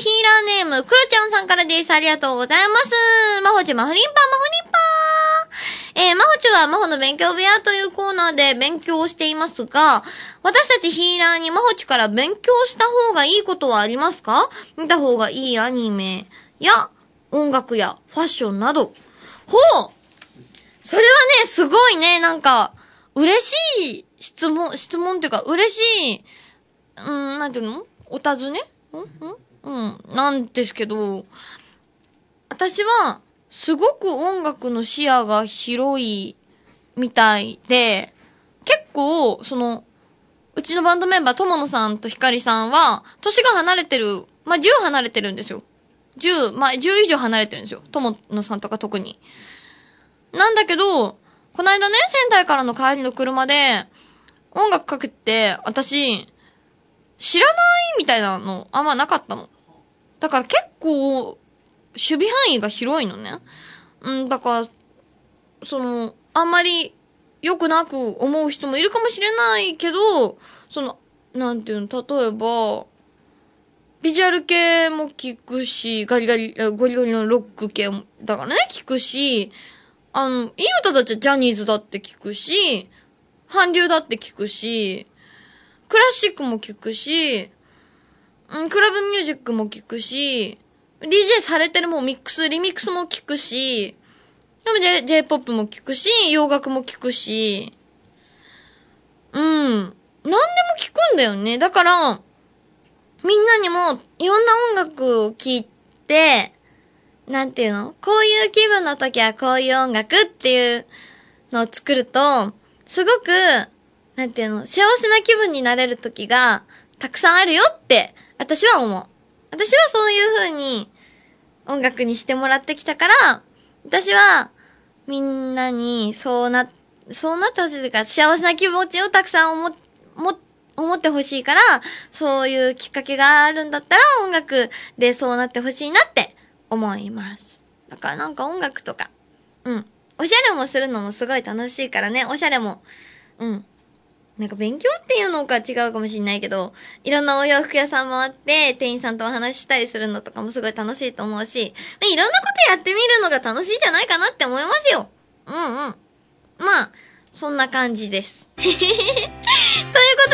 ヒーラーネーム、クロちゃんさんからです。ありがとうございます。まほちまほりんぱ、まほりんぱえー、まほちはまほの勉強部屋というコーナーで勉強をしていますが、私たちヒーラーにまほちから勉強した方がいいことはありますか見た方がいいアニメや音楽やファッションなど。ほうそれはね、すごいね、なんか、嬉しい質問、質問っていうか、嬉しい、うん、なんていうのお尋ねんんうん、なんですけど、私は、すごく音楽の視野が広いみたいで、結構、その、うちのバンドメンバー、友野さんとひかりさんは、年が離れてる、まあ、10離れてるんですよ。10、まあ、10以上離れてるんですよ。友野さんとか特に。なんだけど、この間ね、仙台からの帰りの車で、音楽かけて、私、知らないみたいなの、あんまなかったの。だから結構、守備範囲が広いのね。うん、だから、その、あんまり良くなく思う人もいるかもしれないけど、その、なんていうの、例えば、ビジュアル系も聞くし、ガリガリ、ゴリゴリのロック系も、だからね、聞くし、あの、いい歌だっちゃジャニーズだって聞くし、韓流だって聞くし、クラシックも聞くし、うん、クラブミュージックも聞くし、DJ されてるもうミックス、リミックスも聞くし、でも J、J-POP も聞くし、洋楽も聞くし、うん。何でも聞くんだよね。だから、みんなにもいろんな音楽を聴いて、なんていうのこういう気分の時はこういう音楽っていうのを作ると、すごく、なんていうの、幸せな気分になれる時がたくさんあるよって私は思う。私はそういう風に音楽にしてもらってきたから、私はみんなにそうな、そうなってほしいというか、幸せな気持ちをたくさん思、も、思ってほしいから、そういうきっかけがあるんだったら音楽でそうなってほしいなって思います。だからなんか音楽とか、うん。おしゃれもするのもすごい楽しいからね、おしゃれも、うん。なんか勉強っていうのか違うかもしんないけど、いろんなお洋服屋さんもあって、店員さんとお話ししたりするのとかもすごい楽しいと思うし、いろんなことやってみるのが楽しいんじゃないかなって思いますよ。うんうん。まあ、そんな感じです。ということ